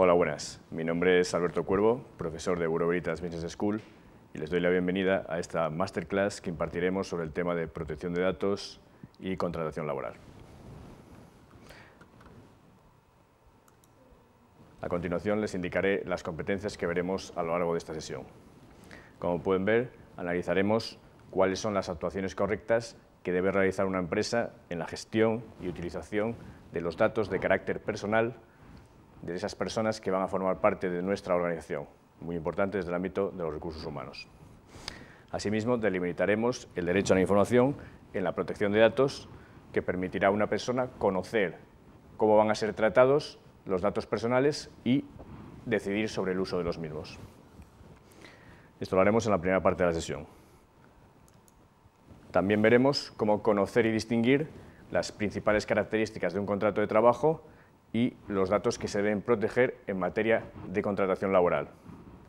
Hola, buenas. Mi nombre es Alberto Cuervo, profesor de Euroveritas Business School, y les doy la bienvenida a esta masterclass que impartiremos sobre el tema de protección de datos y contratación laboral. A continuación les indicaré las competencias que veremos a lo largo de esta sesión. Como pueden ver, analizaremos cuáles son las actuaciones correctas que debe realizar una empresa en la gestión y utilización de los datos de carácter personal de esas personas que van a formar parte de nuestra organización, muy importante desde el ámbito de los recursos humanos. Asimismo, delimitaremos el derecho a la información en la protección de datos que permitirá a una persona conocer cómo van a ser tratados los datos personales y decidir sobre el uso de los mismos. Esto lo haremos en la primera parte de la sesión. También veremos cómo conocer y distinguir las principales características de un contrato de trabajo y los datos que se deben proteger en materia de contratación laboral,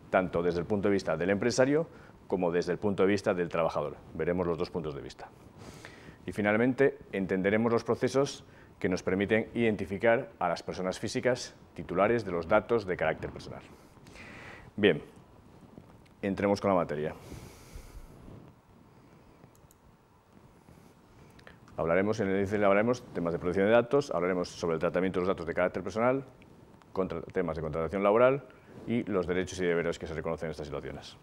tanto desde el punto de vista del empresario como desde el punto de vista del trabajador. Veremos los dos puntos de vista. Y finalmente, entenderemos los procesos que nos permiten identificar a las personas físicas titulares de los datos de carácter personal. Bien, entremos con la materia. Hablaremos, en el índice hablaremos temas de protección de datos, hablaremos sobre el tratamiento de los datos de carácter personal, temas de contratación laboral y los derechos y deberes que se reconocen en estas situaciones.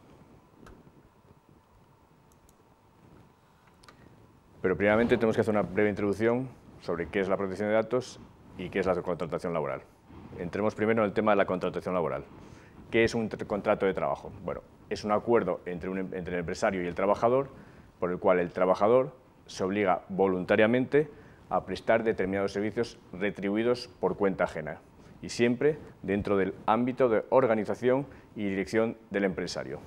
Pero primeramente tenemos que hacer una breve introducción sobre qué es la protección de datos y qué es la contratación laboral. Entremos primero en el tema de la contratación laboral. ¿Qué es un contrato de trabajo? Bueno, es un acuerdo em, entre el empresario y el trabajador por el cual el trabajador se obliga voluntariamente a prestar determinados servicios retribuidos por cuenta ajena y siempre dentro del ámbito de organización y dirección del empresario.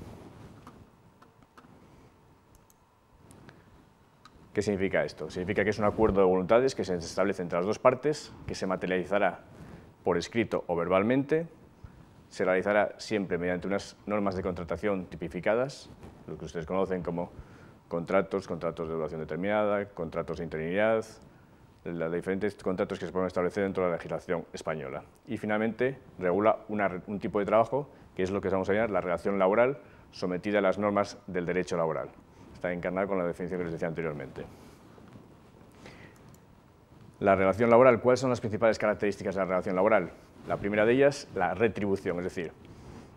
¿Qué significa esto? Significa que es un acuerdo de voluntades que se establece entre las dos partes, que se materializará por escrito o verbalmente, se realizará siempre mediante unas normas de contratación tipificadas, lo que ustedes conocen como contratos, contratos de duración determinada, contratos de interinidad, los diferentes contratos que se pueden establecer dentro de la legislación española. Y finalmente, regula un tipo de trabajo, que es lo que vamos a llamar la relación laboral sometida a las normas del derecho laboral. Está encarnada con la definición que les decía anteriormente. La relación laboral, ¿cuáles son las principales características de la relación laboral? La primera de ellas, la retribución, es decir,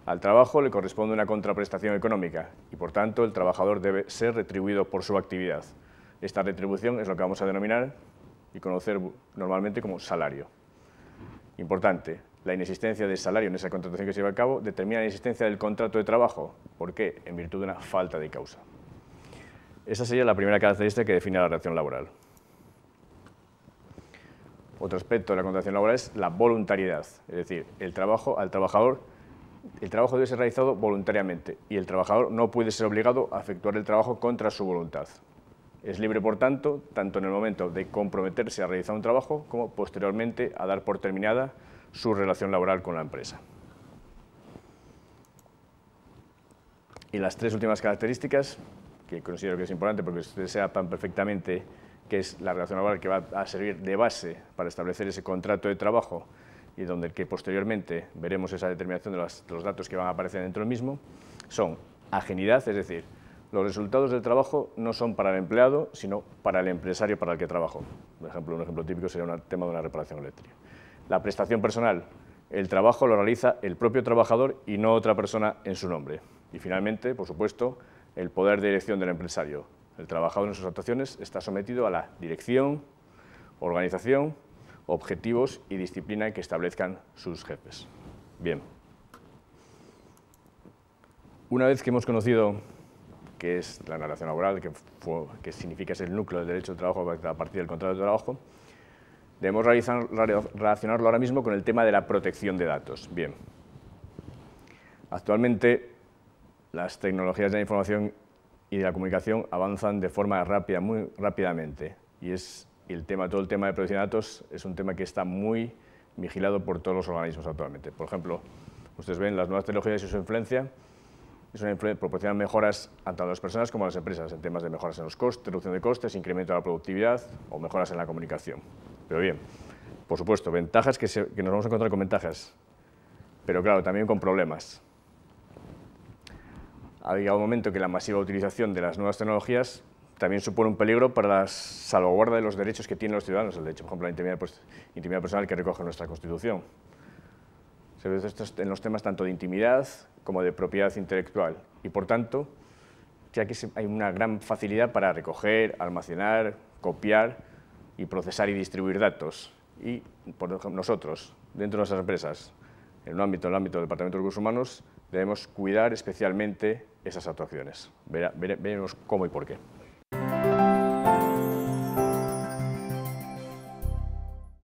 al trabajo le corresponde una contraprestación económica y, por tanto, el trabajador debe ser retribuido por su actividad. Esta retribución es lo que vamos a denominar y conocer normalmente como salario. Importante, la inexistencia de salario en esa contratación que se lleva a cabo determina la inexistencia del contrato de trabajo. ¿Por qué? En virtud de una falta de causa. Esa sería la primera característica que define la relación laboral. Otro aspecto de la contratación laboral es la voluntariedad, es decir, el trabajo al trabajador el trabajo debe ser realizado voluntariamente y el trabajador no puede ser obligado a efectuar el trabajo contra su voluntad. Es libre, por tanto, tanto en el momento de comprometerse a realizar un trabajo como posteriormente a dar por terminada su relación laboral con la empresa. Y las tres últimas características, que considero que es importante porque ustedes sepan perfectamente que es la relación laboral que va a servir de base para establecer ese contrato de trabajo y donde el que posteriormente veremos esa determinación de, los datos que van a aparecer dentro del mismo, son agenidad, es decir, los resultados del trabajo no son para el empleado, sino para el empresario para el que trabajó. Por ejemplo, un ejemplo típico sería un tema de una reparación eléctrica. La prestación personal, el trabajo lo realiza el propio trabajador y no otra persona en su nombre. Y finalmente, por supuesto, el poder de dirección del empresario. El trabajador en sus actuaciones está sometido a la dirección, organización objetivos y disciplina que establezcan sus jefes. Bien. Una vez que hemos conocido qué es la narración laboral, qué, que significa ser el núcleo del derecho de trabajo a partir del contrato de trabajo, debemos relacionarlo ahora mismo con el tema de la protección de datos. Bien. Actualmente, las tecnologías de la información y de la comunicación avanzan de forma rápida, muy rápidamente, y es y el tema, todo el tema de protección de datos es un tema que está muy vigilado por todos los organismos actualmente. Por ejemplo, ustedes ven las nuevas tecnologías y su influencia, proporcionan mejoras tanto a las personas como a las empresas en temas de mejoras en los costes, reducción de costes, incremento de la productividad o mejoras en la comunicación. Pero bien, por supuesto, ventajas que, que nos vamos a encontrar con ventajas, pero claro, también con problemas. Ha llegado un momento que la masiva utilización de las nuevas tecnologías también supone un peligro para la salvaguarda de los derechos que tienen los ciudadanos, el derecho, por ejemplo, a la pues, intimidad, personal que recoge nuestra Constitución. Se ve esto en los temas tanto de intimidad como de propiedad intelectual. Y por tanto, ya que hay una gran facilidad para recoger, almacenar, copiar y procesar y distribuir datos. Y nosotros, dentro de nuestras empresas, en, un ámbito, en el ámbito del Departamento de Recursos Humanos, debemos cuidar especialmente esas actuaciones. Veremos cómo y por qué.